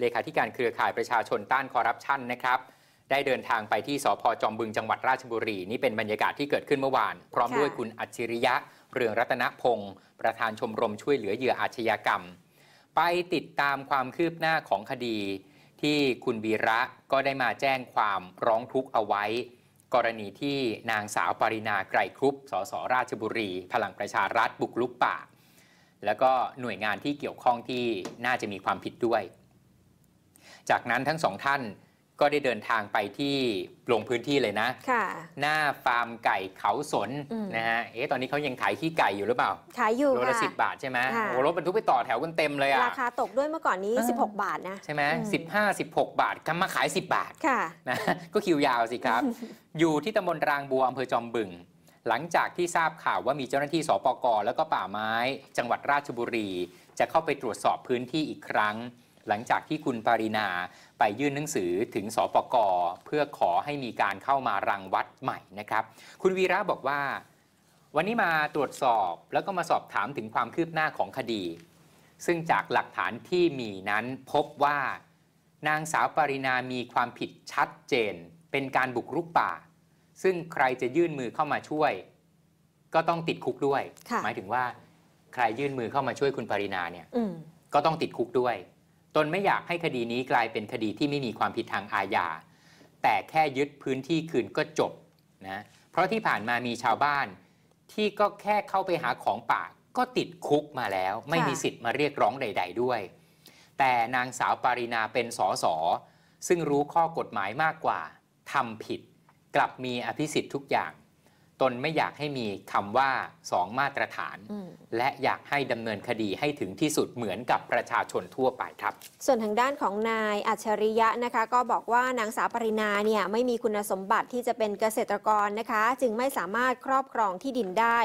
เลขาธิการเครือข่ายประชาชนต้านคอร์รัปชันนะครับ ได้เดินทางไปที่สพจอมบึงจังหวัดราชบุรี นี่เป็นบรรยากาศที่เกิดขึ้นเมื่อวาน พร้อมด้วยคุณอัจฉริยะ เรืองรัตนพงศ์ประธานชมรมช่วยเหลือเหยื่ออาชญากรรม ไปติดตามความคืบหน้าของคดี ที่คุณวีระก็ได้มาแจ้งความร้องทุกข์เอาไว้ กรณีที่นางสาวปรินาไกรครุปสสราชบุรีพลังประชารัฐบุกลุกป่าแล้วก็หน่วยงานที่เกี่ยวข้องที่น่าจะมีความผิดด้วยจากนั้นทั้งสองท่านก็ได้เดินทางไปที่ ลงพื้นที่เลยนะ ค่ะ หน้าฟาร์มไก่เขาสนนะฮะ เอ๊ะ ตอนนี้เขายังขายขี้ไก่อยู่หรือเปล่า ขายอยู่โลละสิบาทใช่ไหม โอ้รถบรรทุกไปต่อแถวกันเต็มเลยอะราคาตกด้วยเมื่อก่อนนี้ 16 บาทนะใช่ไหมสิบห้าสิบหกบาทกำมาขาย 10 บาท ค่ะนะก็คิวยาวสิครับ อยู่ที่ตำบลรางบัวอำเภอจอมบึง หลังจากที่ทราบข่าวว่ามีเจ้าหน้าที่สปกแล้วก็ป่าไม้จังหวัดราชบุรี จะเข้าไปตรวจสอบพื้นที่อีกครั้งหลังจากที่คุณปรินาไปยื่นหนังสือถึงสปกเพื่อขอให้มีการเข้ามารังวัดใหม่นะครับ คุณวีระบอกว่า วันนี้มาตรวจสอบแล้วก็มาสอบถามถึงความคืบหน้าของคดี ซึ่งจากหลักฐานที่มีนั้นพบว่า นางสาวปรินามีความผิดชัดเจนเป็นการบุกรุกป่า ซึ่งใครจะยื่นมือเข้ามาช่วย ก็ต้องติดคุกด้วย หมายถึงว่า ใครยื่นมือเข้ามาช่วยคุณปรินาเนี่ยก็ต้องติดคุกด้วยตนไม่อยากให้คดีนี้กลายเป็นคดีที่ไม่มีความผิดทางอาญา แต่แค่ยึดพื้นที่คืนก็จบนะเพราะที่ผ่านมามีชาวบ้านที่ก็แค่เข้าไปหาของป่าก็ติดคุกมาแล้วไม่มีสิทธิ์มาเรียกร้องใดๆด้วย แต่นางสาวปารินาเป็นสอสอซึ่งรู้ข้อกฎหมายมากกว่า ทำผิดกลับมีอภิสิทธิ์ทุกอย่างตนไม่อยากให้มีคำว่าสองมาตรฐาน และอยากให้ดำเนินคดีให้ถึงที่สุดเหมือนกับประชาชนทั่วไปครับ ส่วนทางด้านของนายอัจฉริยะนะคะก็บอกว่านางสาวปรินาเนี่ยไม่มีคุณสมบัติที่จะเป็นเกษตรกรนะคะ จึงไม่สามารถครอบครองที่ดินได้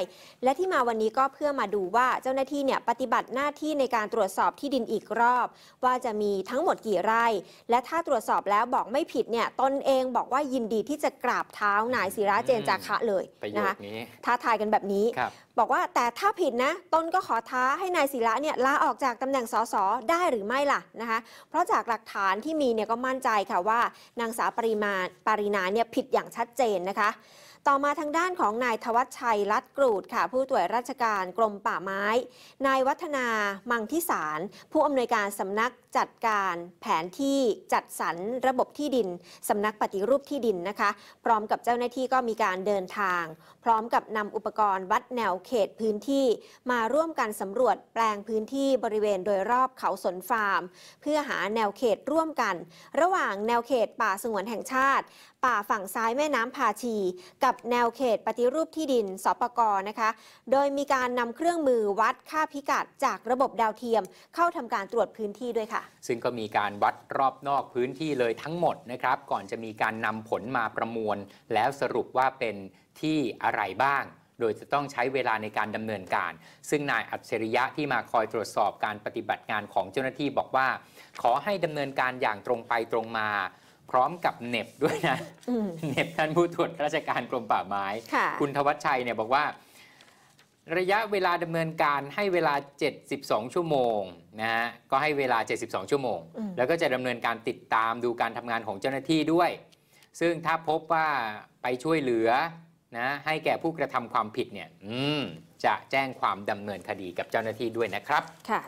และที่มาวันนี้ก็เพื่อมาดูว่าเจ้าหน้าที่เนี่ยปฏิบัติหน้าที่ในการตรวจสอบที่ดินอีกรอบ ว่าจะมีทั้งหมดกี่ไร่ และถ้าตรวจสอบแล้วบอกไม่ผิดเนี่ยตนเองบอกว่ายินดีที่จะกราบเท้านายศิระเจนจาคะเลยประโยคนี้ท้าทายกันแบบนี้บบอกว่าแต่ถ้าผิดนะต้นก็ขอท้าให้นายศิระเนี่ยลาออกจากตำแหน่งสสได้หรือไม่ล่ะนะคะเพราะจากหลักฐานที่มีเนี่ยก็มั่นใจค่ะว่านางสาวปริมาปรินาเนี่ยผิดอย่างชัดเจนนะคะต่อมาทางด้านของนายทวัชชัยลัดกรูดค่ะ ผู้ตรวจราชการกรมป่าไม้ นายวัฒนามังทิสารผู้อำนวยการสำนักจัดการ แผนที่จัดสรรระบบที่ดินสำนักปฏิรูปที่ดินนะคะ พร้อมกับเจ้าหน้าที่ก็มีการเดินทาง พร้อมกับนำอุปกรณ์วัดแนวเขตพื้นที่มาร่วมกันสำรวจ แปลงพื้นที่บริเวณโดยรอบเขาสนฟาร์ม เพื่อหาแนวเขตร่วมกัน ระหว่างแนวเขตป่าสงวนแห่งชาติป่าฝั่งซ้ายแม่น้ำพาชี กับแนวเขตปฏิรูปที่ดิน สปกนะคะ โดยมีการนำเครื่องมือวัดค่าพิกัด จากระบบดาวเทียม เข้าทำการตรวจพื้นที่ด้วยค่ะ ซึ่งก็มีการวัดรอบนอกพื้นที่เลยทั้งหมดนะครับ ก่อนจะมีการนำผลมาประมวล แล้วสรุปว่าเป็นที่อะไรบ้าง โดยจะต้องใช้เวลาในการดำเนินการ ซึ่งนายอัจฉริยะที่มาคอยตรวจสอบการปฏิบัติงานของเจ้าหน้าที่ บอกว่า ขอให้ดำเนินการอย่างตรงไปตรงมาพร้อมกับเน็บด้วยนะเน็บท่านผู้ตรวจราชการกรมป่าไม้คุณทวัชชัยเนี่ยบอกว่า ระยะเวลาดำเนินการให้เวลา 72 ชั่วโมงนะฮะก็ให้เวลา 72 ชั่วโมง แล้วก็จะดำเนินการติดตามดูการทำงานของเจ้าหน้าที่ด้วย ซึ่งถ้าพบว่าไปช่วยเหลือนะให้แก่ผู้กระทำความผิดเนี่ยจะแจ้งความดำเนินคดีกับเจ้าหน้าที่ด้วยนะครับค่ะ